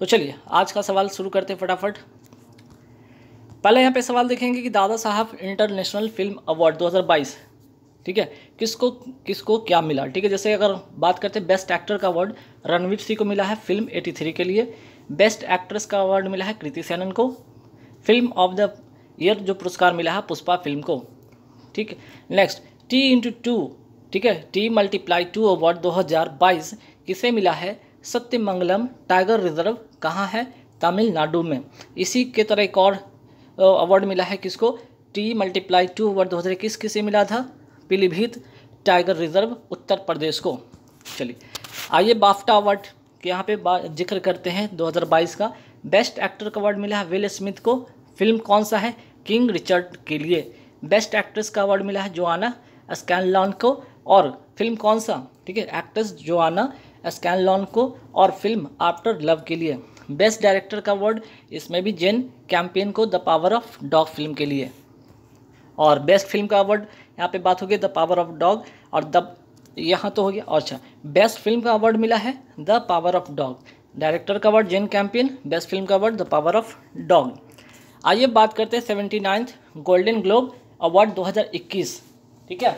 तो चलिए आज का सवाल शुरू करते हैं फटाफट पहले यहाँ पे सवाल देखेंगे कि दादा साहब इंटरनेशनल फिल्म अवार्ड 2022 ठीक है किसको किसको क्या मिला ठीक है जैसे अगर बात करते हैं बेस्ट एक्टर का अवार्ड रणवीर सिंह को मिला है फिल्म 83 के लिए बेस्ट एक्ट्रेस का अवार्ड मिला है कृति सेनन को फिल्म ऑफ द ईयर जो पुरस्कार मिला है पुष्पा फिल्म को ठीक है नेक्स्ट टी इंटू टू ठीक है टी मल्टीप्लाई टू अवार्ड दो किसे मिला है सत्यमंगलम टाइगर रिजर्व कहाँ है तमिलनाडु में इसी के तरह एक और अवार्ड मिला है किसको टी मल्टीप्लाई टू अवार्ड दो हज़ार इक्कीस किसे मिला था पीलीभीत टाइगर रिजर्व उत्तर प्रदेश को चलिए आइए बाफ्टा अवार्ड के यहाँ पे जिक्र करते हैं 2022 का बेस्ट एक्टर का अवार्ड मिला है विल स्मिथ को फिल्म कौन सा है किंग रिचर्ड के लिए बेस्ट एक्ट्रेस का अवार्ड मिला है जोआना स्कैनलॉन को और फिल्म कौन सा ठीक है एक्ट्रेस जोआना स्कैनलॉन को और फिल्म आफ्टर लव के लिए बेस्ट डायरेक्टर का अवार्ड इसमें भी जेन कैंपेन को the power of dog film के लिए और बेस्ट फिल्म का अवार्ड यहाँ पे बात होगी द पावर ऑफ डॉग और द यहाँ तो हो गया और अच्छा बेस्ट फिल्म का अवार्ड मिला है the power of dog director का award Jane Campion best film का award the power of dog आइए बात करते हैं seventy ninth golden globe award 2021 ठीक है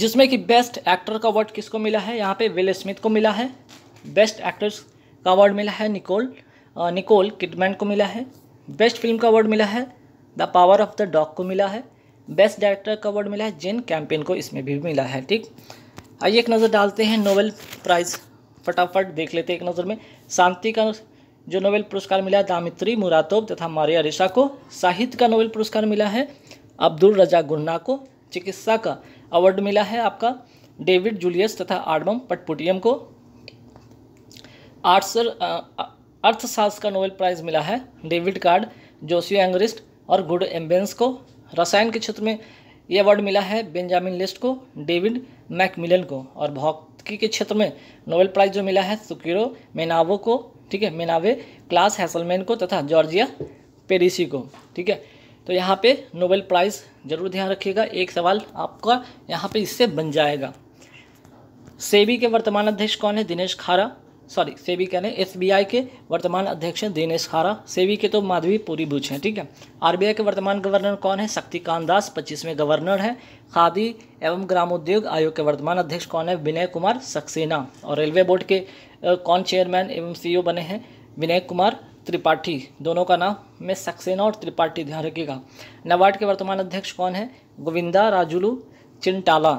जिसमें कि बेस्ट एक्टर का अवार्ड किसको मिला है यहाँ पे विल स्मिथ को मिला है बेस्ट एक्टर्स का अवार्ड मिला है निकोल निकोल किडमैन को मिला है बेस्ट फिल्म का अवार्ड मिला है the power of the dog को मिला है बेस्ट डायरेक्टर का अवार्ड मिला है जेन कैंपेन को इसमें भी मिला है ठीक आइए एक नज़र डालते हैं नोबेल प्राइज़ फटाफट देख लेते हैं एक नज़र में शांति का जो नोबेल पुरस्कार मिला है दामित्री मुरातोब तथा मारिया रिशा को साहित्य का नोबेल पुरस्कार मिला है अब्दुल रजा गुन्ना को चिकित्सा का अवार्ड मिला है आपका डेविड जूलियस तथा आडमम पटपुटियम को आर्ट्सर अर्थशास्त्र का नोबेल प्राइज़ मिला है डेविड कार्ड जोसियो एंगरिस्ट और गुड एम्बेंस को रसायन के क्षेत्र में ये अवार्ड मिला है बेंजामिन लिस्ट को डेविड मैकमिलन को और भौतिकी के क्षेत्र में नोबेल प्राइज़ जो मिला है सुकीरो मेनावो को ठीक है मेनावे क्लास हैसलमैन को तथा जॉर्जिया पेरिसी को ठीक है तो यहाँ पे नोबेल प्राइज़ ज़रूर ध्यान रखिएगा एक सवाल आपका यहाँ पे इससे बन जाएगा सेबी के वर्तमान अध्यक्ष कौन है दिनेश खारा सॉरी सेबी क्या बी आई के वर्तमान अध्यक्ष हैं दिनेश खारा सेबी के तो माधवी पूरी बुझ हैं ठीक है आरबीआई के वर्तमान गवर्नर कौन है शक्तिकांत दास पच्चीसवें गवर्नर हैं खादी एवं ग्रामोद्योग आयोग के वर्तमान अध्यक्ष कौन है विनय कुमार सक्सेना और रेलवे बोर्ड के कौन चेयरमैन एवं सी बने हैं विनय कुमार त्रिपाठी दोनों का नाम में सक्सेना और त्रिपाठी ध्यान रखिएगा नवाड के वर्तमान अध्यक्ष कौन है गोविंदा राजुलू चिंटाला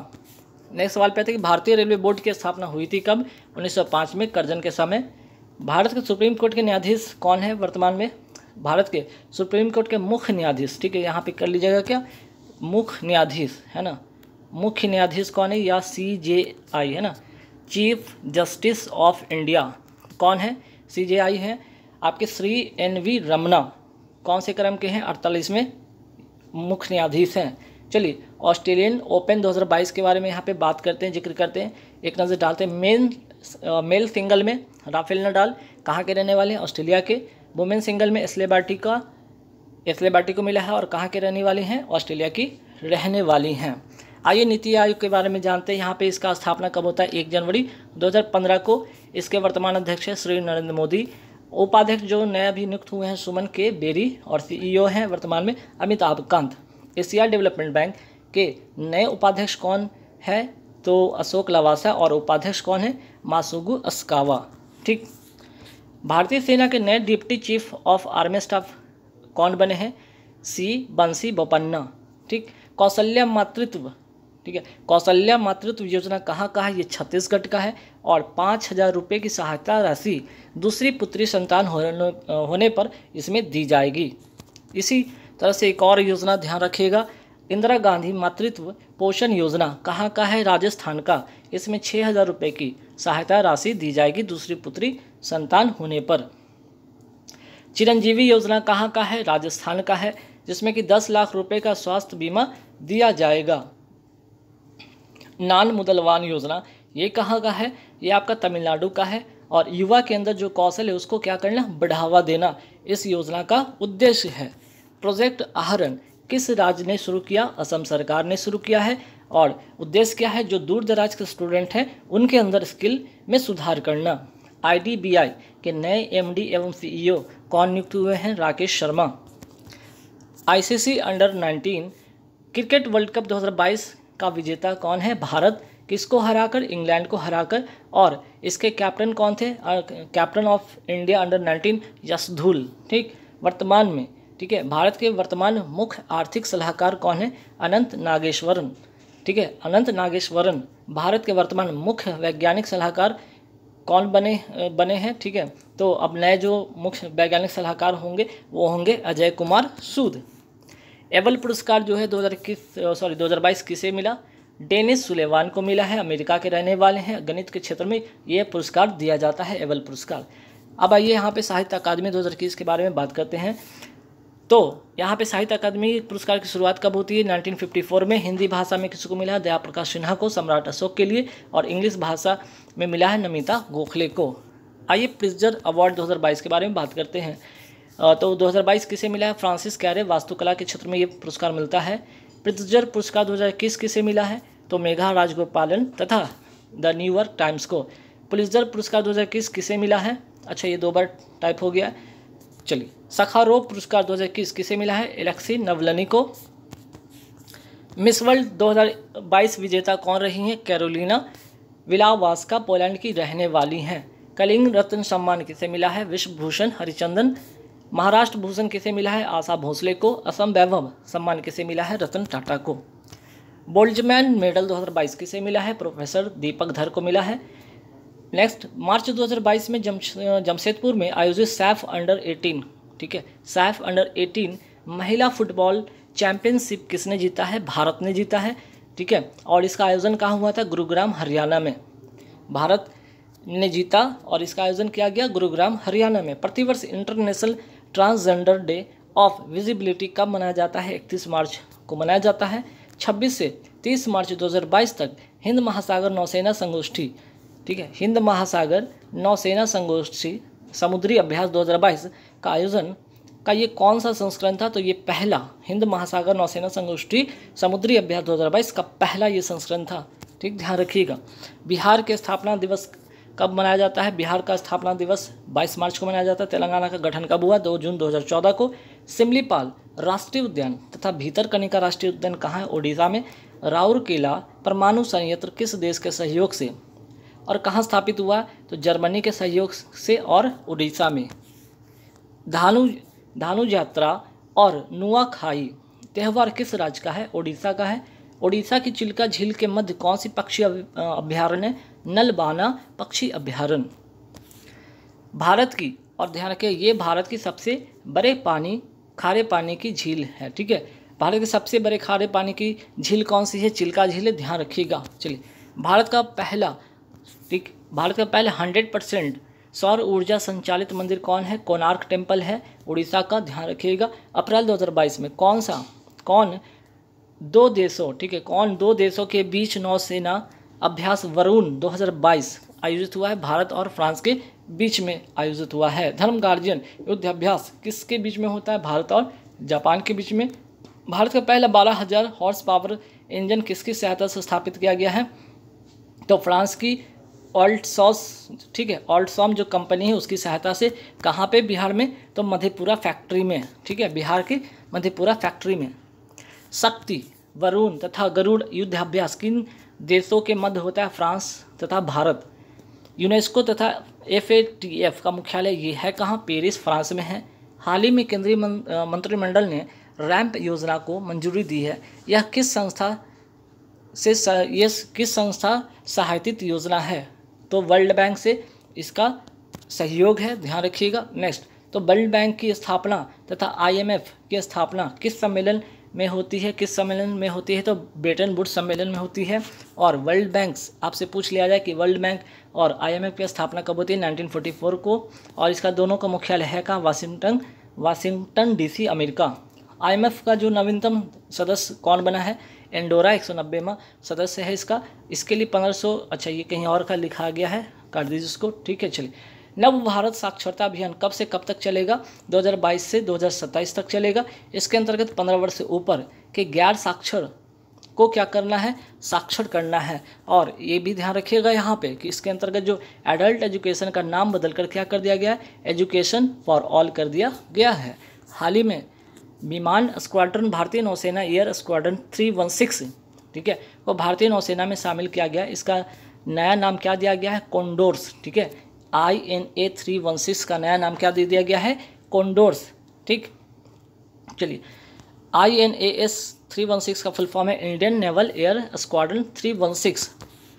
नेक्स्ट सवाल पे था कि भारतीय रेलवे बोर्ड की स्थापना हुई थी कब 1905 में करजन के समय भारत के सुप्रीम कोर्ट के न्यायाधीश कौन है वर्तमान में भारत के सुप्रीम कोर्ट के मुख्य न्यायाधीश ठीक है यहाँ पे कर लीजिएगा क्या मुख्य न्यायाधीश है ना मुख्य न्यायाधीश कौन है या सी जे आई है ना चीफ जस्टिस ऑफ इंडिया कौन है सी जे आई है आपके श्री एन वी रमना कौन से क्रम के हैं अड़तालीसवें मुख्य न्यायाधीश हैं चलिए ऑस्ट्रेलियन ओपन 2022 के बारे में यहाँ पे बात करते हैं जिक्र करते हैं एक नज़र डालते हैं मेन मेल सिंगल में राफेल नडाल कहाँ के रहने वाले हैं ऑस्ट्रेलिया के वुमेन सिंगल में एस्लेबाटी का एस्लेबाटी को मिला है और कहाँ के रहने वाले हैं ऑस्ट्रेलिया की रहने वाली हैं आइए नीति आयोग के बारे में जानते हैं यहाँ पे इसका स्थापना कब होता है एक जनवरी 2015 को इसके वर्तमान अध्यक्ष श्री नरेंद्र मोदी उपाध्यक्ष जो नए अभी नियुक्त हुए हैं सुमन के बेरी और सीईओ e हैं वर्तमान में Amitabh Kant Asia development bank के नए उपाध्यक्ष कौन है तो अशोक लवासा और उपाध्यक्ष कौन है मासुगु अस्कावा ठीक भारतीय सेना के नए deputy chief of army staff कौन बने हैं सी बंसी बोपन्ना ठीक कौशल्या मातृत्व ठीक है कौशल्या मातृत्व योजना कहाँ का है ये छत्तीसगढ़ का है और पाँच हज़ार रुपये की सहायता राशि दूसरी पुत्री संतान होने पर इसमें दी जाएगी इसी तरह से एक और योजना ध्यान रखिएगा इंदिरा गांधी मातृत्व पोषण योजना कहाँ का है राजस्थान का इसमें छः हज़ार रुपये की सहायता राशि दी जाएगी दूसरी पुत्री संतान होने पर चिरंजीवी योजना कहाँ का है राजस्थान का है जिसमें कि दस लाख रुपये का स्वास्थ्य बीमा दिया जाएगा नान मुदलवान योजना ये कहाँ का है ये आपका तमिलनाडु का है और युवा के अंदर जो कौशल है उसको क्या करना बढ़ावा देना इस योजना का उद्देश्य है प्रोजेक्ट आहरण किस राज्य ने शुरू किया असम सरकार ने शुरू किया है और उद्देश्य क्या है जो दूर दराज के स्टूडेंट हैं उनके अंदर स्किल में सुधार करना आई के नए एम एवं सी कौन नियुक्त हुए हैं राकेश शर्मा आई under nineteen cricket world cup 2022 का विजेता कौन है भारत किसको हराकर इंग्लैंड को हराकर और इसके कैप्टन कौन थे captain of India under nineteen यशधुल ठीक वर्तमान में ठीक है भारत के वर्तमान मुख्य आर्थिक सलाहकार कौन है अनंत नागेश्वरन ठीक है अनंत नागेश्वरन भारत के वर्तमान मुख्य वैज्ञानिक सलाहकार कौन बने बने हैं ठीक है तो अब नए जो मुख्य वैज्ञानिक सलाहकार होंगे वो होंगे अजय कुमार सूद एवल पुरस्कार जो है दो हज़ार इक्कीस सॉरी दो हज़ार बाईस किसे मिला डेनिस सुलेवान को मिला है अमेरिका के रहने वाले हैं गणित के क्षेत्र में यह पुरस्कार दिया जाता है एवल पुरस्कार अब आइए यहाँ पे साहित्य अकादमी दो के बारे में बात करते हैं तो यहाँ पे साहित्य अकादमी पुरस्कार की शुरुआत कब होती है 1954 में हिंदी भाषा में किसी को मिला है दया प्रकाश सिन्हा को सम्राट अशोक के लिए और इंग्लिश भाषा में मिला है नमिता गोखले को आइए प्रिजर अवार्ड दो के बारे में बात करते हैं तो 2022 किसे मिला है फ्रांसिस कैरे वास्तुकला के क्षेत्र में ये पुरस्कार मिलता है प्रितजर पुरस्कार 2021 किसे मिला है तो मेघा राजगोपालन तथा द न्यूयॉर्क टाइम्स को पुलिसजर पुरस्कार 2021 किसे मिला है अच्छा ये दो बार टाइप हो गया चलिए सखारोव पुरस्कार 2021 किसे मिला है एलेक्सी नवलनी को मिस वर्ल्ड 2022 विजेता कौन रही हैं कैरोलिना विलावास्का पोलैंड की रहने वाली हैं कलिंग रत्न सम्मान किसे मिला है विश्वभूषण हरिचंदन महाराष्ट्र भूषण किसे मिला है आशा भोसले को असम वैभव सम्मान किसे मिला है रतन टाटा को बोल्डमैन मेडल 2022 किसे मिला है प्रोफेसर दीपक धर को मिला है नेक्स्ट मार्च 2022 में जमशेदपुर में आयोजित सैफ अंडर 18 ठीक है सैफ अंडर 18 महिला फुटबॉल चैंपियनशिप किसने जीता है भारत ने जीता है ठीक है और इसका आयोजन कहाँ हुआ था गुरुग्राम हरियाणा में भारत ने जीता और इसका आयोजन किया गया गुरुग्राम हरियाणा में प्रतिवर्ष international transgender day of visibility कब मनाया जाता है इकतीस मार्च को मनाया जाता है छब्बीस से तीस मार्च 2022 तक हिंद महासागर नौसेना संगोष्ठी ठीक है हिंद महासागर नौसेना संगोष्ठी समुद्री अभ्यास 2022 का आयोजन का ये कौन सा संस्करण था तो ये पहला हिंद महासागर नौसेना संगोष्ठी समुद्री अभ्यास 2022 का पहला ये संस्करण था ठीक ध्यान रखिएगा बिहार के स्थापना दिवस कब मनाया जाता है बिहार का स्थापना दिवस 22 मार्च को मनाया जाता है तेलंगाना का गठन कब हुआ 2 जून 2014 को सिमलीपाल राष्ट्रीय उद्यान तथा भीतरकनिका राष्ट्रीय उद्यान कहाँ है ओडिशा में राउरकेला परमाणु संयंत्र किस देश के सहयोग से और कहाँ स्थापित हुआ तो जर्मनी के सहयोग से और उड़ीसा में धानु धानु यात्रा और नुआखाई त्यौहार किस राज्य का है ओडिशा का है ओडिशा की चिल्का झील के मध्य कौन सी पक्षी अभ्यारण्य नलबाना पक्षी अभ्यारण्य भारत की और ध्यान रखिए ये भारत की सबसे बड़े पानी खारे पानी की झील है ठीक है भारत के सबसे बड़े खारे पानी की झील कौन सी है चिल्का झील है ध्यान रखिएगा चलिए भारत का पहला ठीक भारत का पहला हंड्रेड परसेंट सौर ऊर्जा संचालित मंदिर कौन है कोनार्क टेम्पल है उड़ीसा का ध्यान रखिएगा अप्रैल 2022 में कौन सा कौन दो देशों ठीक है कौन दो देशों के बीच नौसेना अभ्यास वरुण 2022 आयोजित हुआ है भारत और फ्रांस के बीच में आयोजित हुआ है धर्म गार्जियन युद्ध अभ्यास किसके बीच में होता है भारत और जापान के बीच में भारत का पहला बारह हजार हॉर्स पावर इंजन किसकी सहायता से स्थापित किया गया है तो फ्रांस की ऑल्ट सॉस ठीक है ऑल्ट सॉम जो कंपनी है उसकी सहायता से कहाँ पे बिहार में तो मधेपुरा फैक्ट्री में ठीक है बिहार के मधेपुरा फैक्ट्री में शक्ति वरुण तथा गरुड़ युद्धाभ्यास किन देशों के मध्य होता है फ्रांस तथा भारत यूनेस्को तथा एफ का मुख्यालय ये है कहाँ पेरिस फ्रांस में है हाल ही में केंद्रीय मंत्रिमंडल ने रैंप योजना को मंजूरी दी है यह किस संस्था से यह किस संस्था सहायतित योजना है तो वर्ल्ड बैंक से इसका सहयोग है ध्यान रखिएगा नेक्स्ट तो वर्ल्ड बैंक की स्थापना तथा आईएमएफ की स्थापना किस सम्मेलन में होती है किस सम्मेलन में होती है तो ब्रिटेन वुड सम्मेलन में होती है और वर्ल्ड बैंक आपसे पूछ लिया जाए कि वर्ल्ड बैंक और आईएमएफ की स्थापना कब होती है 1944 को और इसका दोनों का मुख्यालय है का Washington Washington DC America IMF का जो नवीनतम सदस्य कौन बना है एंडोरा 190 में सदस्य है इसका इसके लिए सौ अच्छा ये कहीं और का लिखा गया है कर दीजिए उसको ठीक है चलिए नव भारत साक्षरता अभियान कब से कब तक चलेगा 2022 से 2027 तक चलेगा इसके अंतर्गत 15 वर्ष से ऊपर के गैर साक्षर को क्या करना है साक्षर करना है और ये भी ध्यान रखिएगा यहाँ पे कि इसके अंतर्गत जो एडल्ट एजुकेशन का नाम बदल कर क्या कर दिया गया है एजुकेशन फॉर ऑल कर दिया गया है हाल ही में विमान स्क्वाड्रन भारतीय नौसेना air squadron three one six ठीक है वो भारतीय नौसेना में शामिल किया गया इसका नया नाम क्या दिया गया है कॉन्डोर्स ठीक है I N A three one six का नया नाम क्या दे दिया गया है कॉन्डोर्स ठीक चलिए I N A S three one six का फुल फॉर्म है Indian naval air squadron three one six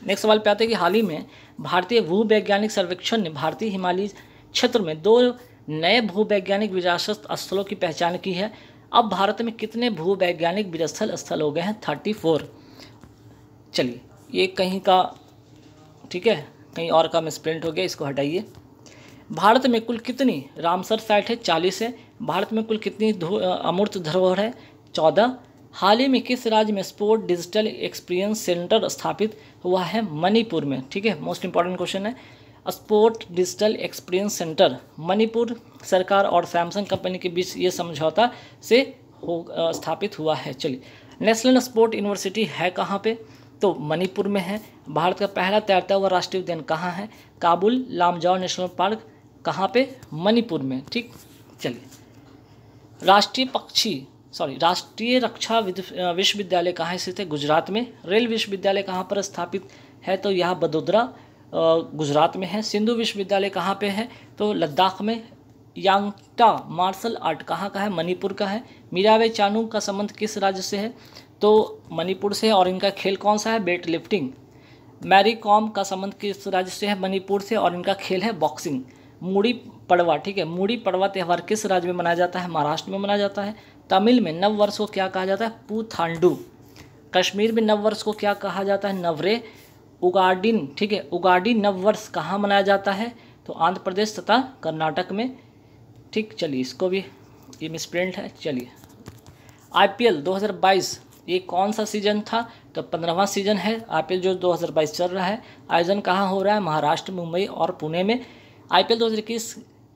next सवाल पे आते हैं कि हाल ही में भारतीय भूवैज्ञानिक सर्वेक्षण ने भारतीय हिमालय क्षेत्र में दो नए भूवैज्ञानिक विरासत स्थलों की पहचान की है अब भारत में कितने भूवैज्ञानिक विरासत स्थल हो गए हैं थर्टी फोर चलिए ये कहीं का ठीक है कहीं और का मिसप्रिंट हो गया इसको हटाइए भारत में कुल कितनी रामसर साइट है चालीस है भारत में कुल कितनी अमूर्त धरोहर है चौदह हाल ही में किस राज्य में स्पोर्ट डिजिटल एक्सपीरियंस सेंटर स्थापित हुआ है मणिपुर में ठीक है मोस्ट इंपॉर्टेंट क्वेश्चन है sport digital experience centre Manipur सरकार और सैमसंग कंपनी के बीच ये समझौता से हो स्थापित हुआ है चलिए नेशनल स्पोर्ट यूनिवर्सिटी है कहाँ पे तो मणिपुर में है भारत का पहला तैरता हुआ राष्ट्रीय उद्यान कहाँ है काबुल लामजाओ नेशनल पार्क कहाँ पे मणिपुर में ठीक चलिए राष्ट्रीय पक्षी सॉरी राष्ट्रीय रक्षा विश्वविद्यालय कहाँ स्थित है गुजरात में रेल विश्वविद्यालय कहाँ पर स्थापित है तो यह बदोदरा गुजरात में है सिंधु विश्वविद्यालय कहाँ पे है तो लद्दाख में यांगटा मार्शल आर्ट कहाँ का है मणिपुर का है मीरावे चानू का संबंध किस राज्य से है तो मणिपुर से और इनका खेल कौन सा है वेट लिफ्टिंग मैरी कॉम का संबंध किस राज्य से है मणिपुर से और इनका खेल है बॉक्सिंग मूड़ी पड़वा ठीक है मूड़ी पड़वा त्यौहार किस राज्य में मनाया जाता है महाराष्ट्र में मनाया जाता है तमिल में नव वर्ष को क्या कहा जाता है पुथांडू कश्मीर में नव वर्ष को क्या कहा जाता है नवरे उगाडिन ठीक है उगाडी नववर्ष कहाँ मनाया जाता है तो आंध्र प्रदेश तथा कर्नाटक में ठीक चलिए इसको भी ये मिसप्रिंट है चलिए आईपीएल बाईस ये कौन सा सीज़न था तो पंद्रहवा सीज़न है आई जो 2022 चल रहा है आयोजन कहाँ हो रहा है महाराष्ट्र मुंबई और पुणे में आई 2021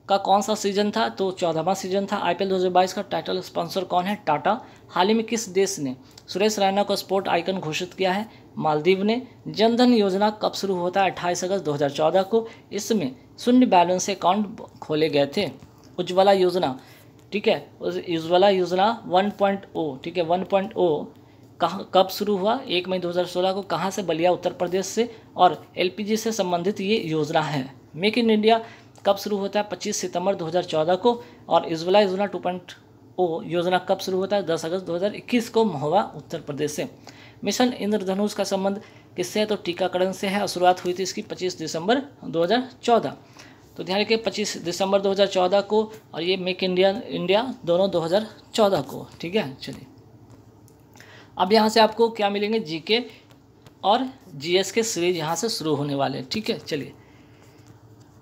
का कौन सा सीज़न था तो चौदहवा सीज़न था आई 2022 का टाइटल स्पॉन्सर कौन है टाटा हाल ही में किस देश ने सुरेश रैना को स्पोर्ट आइकन घोषित किया है मालदीव ने जनधन योजना कब शुरू होता है अट्ठाईस अगस्त दो को इसमें शून्य बैलेंस अकाउंट खोले गए थे उज्ज्वला योजना ठीक है उज्ज्वला योजना 1.0 ठीक है 1.0 कहाँ कब शुरू हुआ एक मई 2016 को कहाँ से बलिया उत्तर प्रदेश से और एलपीजी से संबंधित ये योजना है मेक इन इंडिया कब शुरू होता है 25 सितंबर 2014 को और उज्ज्वला योजना टू पॉइंट ओ योजना कब शुरू होता है 10 अगस्त 2021 को महोबा उत्तर प्रदेश से मिशन इंद्रधनुष का संबंध किससे है तो टीकाकरण से है और शुरुआत हुई थी इसकी 25 दिसंबर 2014 तो ध्यान रखिए 25 दिसंबर 2014 को और ये मेक इंडिया इंडिया दोनों 2014 को ठीक है चलिए अब यहाँ से आपको क्या मिलेंगे जीके और जीएस के सीरीज यहाँ से शुरू होने वाले हैं ठीक है चलिए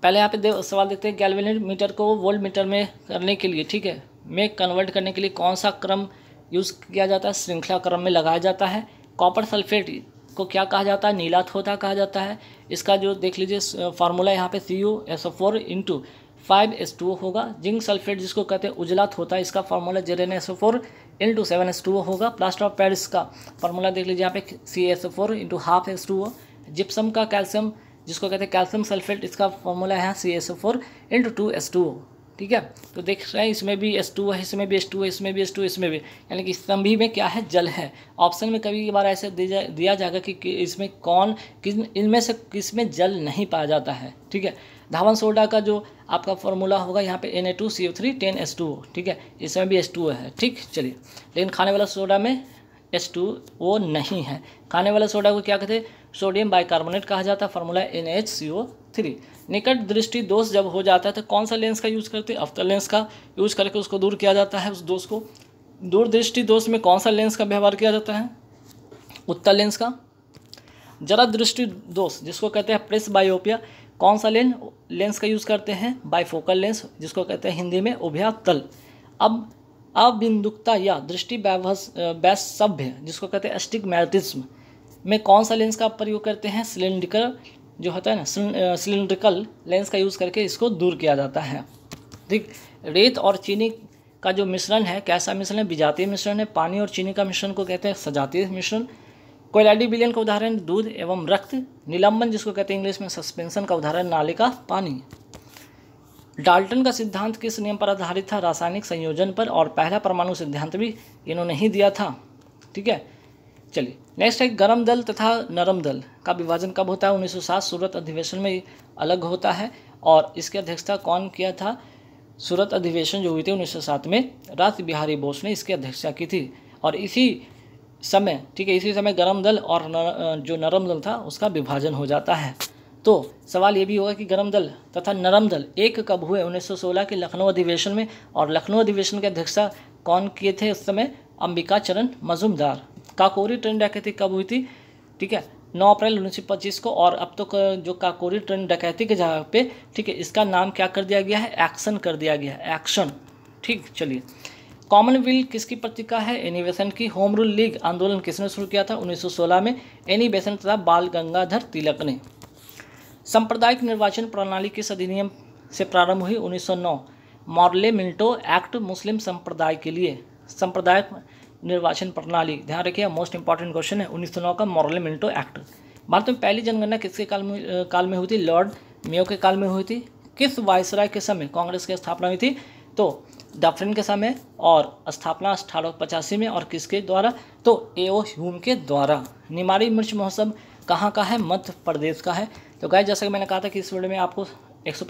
पहले यहाँ पे सवाल देखते हैं गैल्वेनिक मीटर को वोल्ट मीटर में करने के लिए ठीक है में कन्वर्ट करने के लिए कौन सा क्रम यूज़ किया जाता है श्रृंखला क्रम में लगाया जाता है कॉपर सल्फेट को क्या कहा जाता है नीला थोथा कहा जाता है इसका जो देख लीजिए फार्मूला यहाँ पे C U S O four into five S two होगा जिंक सल्फेट जिसको कहते हैं उजला थोथा इसका फार्मूला जेरेन S O four L two seven S two O होगा प्लास्टर ऑफ पेरिस का फॉर्मूला देख लीजिए यहाँ पे C S four into half S two O gypsum का कैल्शियम जिसको कहते हैं कैल्शियम सल्फेट इसका फॉर्मूला है C S four into two S two ओ ठीक है तो देख रहे हैं इसमें भी एस टू है इसमें भी एस टू है इसमें भी एस टू इसमें भी यानी कि स्तंभी में क्या है जल है ऑप्शन में कभी बार ऐसे दिया जाएगा कि, इसमें कौन किस इनमें से किस में जल नहीं पाया जाता है ठीक है धावन सोडा का जो आपका फॉर्मूला होगा यहाँ पे N A two C O three ten S two ठीक है इसमें भी एस टू है ठीक चलिए लेकिन खाने वाला सोडा में एस टू वो नहीं है खाने वाला सोडा को क्या कहते हैं सोडियम बाइकार्बोनेट कहा जाता है formula N H C O three निकट दृष्टि दोष जब हो जाता है तो कौन सा लेंस का यूज़ करते हैं अवतल लेंस का यूज़ करके उसको दूर किया जाता है उस दोष को दूरदृष्टि दोष में कौन सा लेंस का व्यवहार किया जाता है उत्तर लेंस का जरा दृष्टि दोष जिसको कहते हैं प्रेस बायोपिया कौन सा लेंस लेंस का यूज़ करते हैं बायफोकल लेंस जिसको कहते हैं हिंदी में उभया तल अब अबिंदुकता या दृष्टि वैसभ्य सभ्य जिसको कहते हैं एस्टिगमेटिज्म में कौन सा लेंस का प्रयोग करते हैं सिलेंडिकल जो होता है ना सिलेंड्रिकल लेंस का यूज़ करके इसको दूर किया जाता है ठीक रेत और चीनी का जो मिश्रण है कैसा मिश्रण है विजातीय मिश्रण है पानी और चीनी का मिश्रण को कहते हैं सजातीय मिश्रण कोयलाडी बिलियन का उदाहरण दूध एवं रक्त निलंबन जिसको कहते हैं इंग्लिश में सस्पेंशन का उदाहरण नाले का पानी डाल्टन का सिद्धांत किस नियम पर आधारित था रासायनिक संयोजन पर और पहला परमाणु सिद्धांत भी इन्होंने ही दिया था ठीक है चलिए नेक्स्ट है गर्म दल तथा नरम दल का विभाजन कब होता है 1907 सूरत अधिवेशन में अलग होता है और इसकी अध्यक्षता कौन किया था सूरत अधिवेशन जो हुई थी 1907 में रात बिहारी बोस ने इसकी अध्यक्षता की थी और इसी समय ठीक है इसी समय गर्म दल और नर, जो नरम दल था उसका विभाजन हो जाता है तो सवाल ये भी होगा कि गर्म दल तथा नरम दल एक कब हुए 1916 के लखनऊ अधिवेशन में और लखनऊ अधिवेशन के अध्यक्षता कौन किए थे उस समय अंबिका चरण मजुमदार काकोरी ट्रेन डकैती कब हुई थी ठीक है 9 अप्रैल उन्नीस को और अब तक तो जो काकोरी ट्रेन डकैती के जगह पे ठीक है इसका नाम क्या कर दिया गया है एक्शन कर दिया गया है एक्शन ठीक चलिए कॉमनवेल्थ किसकी पत्रिका है एनी बेसेंट की होम रूल लीग आंदोलन किसने शुरू किया था 1916 में एनी बेसेंट तथा बाल गंगाधर तिलक ने सांप्रदायिक निर्वाचन प्रणाली किस अधिनियम से प्रारंभ हुई नौ मॉरले मिल्टो एक्ट मुस्लिम संप्रदाय के लिए संप्रदायिक निर्वाचन प्रणाली ध्यान रखिए मोस्ट इंपॉर्टेंट क्वेश्चन है उन्नीस सौ नौ का मॉरल मिंटो एक्ट भारत में पहली जनगणना किसके काल में काल में हुई थी लॉर्ड मेयो के काल में हुई थी किस वायसराय के समय कांग्रेस की स्थापना हुई थी तो डफरिन के समय और स्थापना अठारह पचासी में और किसके द्वारा तो ए ओ ह्यूम के द्वारा निमारी मिर्च महोत्सव कहाँ का है मध्य प्रदेश का है तो गाय जैसा कि मैंने कहा था कि इस वीडियो में आपको एक